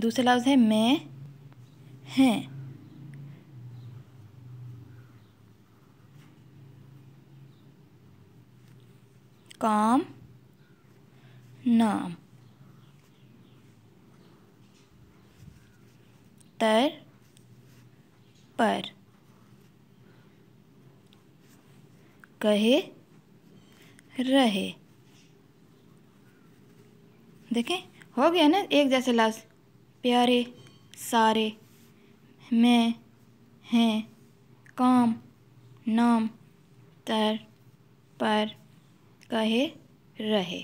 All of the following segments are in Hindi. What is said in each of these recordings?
दूसरा लफ्ज़ है मैं हैं काम नाम तर पर कहे रहे देखें हो गया ना एक जैसे लास्ट प्यारे सारे मैं हैं काम नाम तर पर कहे रहे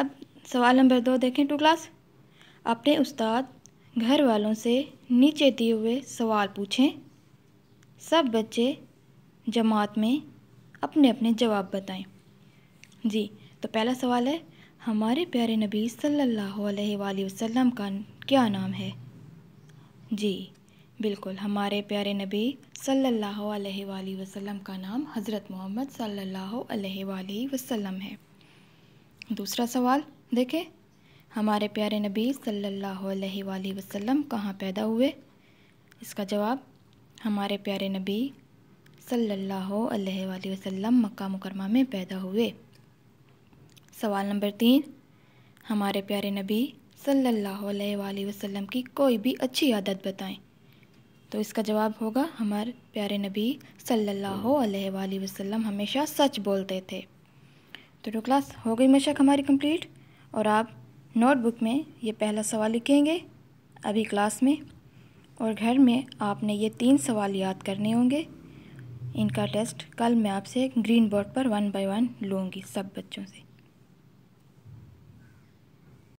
अब सवाल नंबर दो देखें टू क्लास अपने उस्ताद घर वालों से नीचे दिए हुए सवाल पूछें सब बच्चे जमात में अपने अपने जवाब बताएं जी तो पहला सवाल है हमारे प्यारे नबी सल्लल्लाहु अलैहि वसल्लम का क्या नाम है जी बिल्कुल हमारे प्यारे नबी सल्लल्लाहु अलैहि वसल्लम का नाम हज़रत मोहम्मद सल्लल्लाहु अलैहि वसल्लम है दूसरा सवाल देखें हमारे प्यारे नबी सल्लल्लाहु अलैहि वसल्लम कहाँ पैदा हुए इसका जवाब हमारे प्यारे नबी सल्लल्लाहु अलैहि वसल्लम मक्का मुकरमा में पैदा हुए सवाल नंबर तीन हमारे प्यारे नबी सल्लल्लाहु अलैहि वसल्लम की कोई भी अच्छी आदत बताएं तो इसका जवाब होगा हमारे प्यारे नबी सल्लल्लाहु अलैहि वसल्लम हमेशा सच बोलते थे तो टू क्लास हो गई मशक हमारी कंप्लीट और आप नोटबुक में ये पहला सवाल लिखेंगे अभी क्लास में और घर में आपने ये तीन सवाल याद करने होंगे इनका टेस्ट कल मैं आपसे ग्रीन बोर्ड पर वन बाय वन लूँगी सब बच्चों से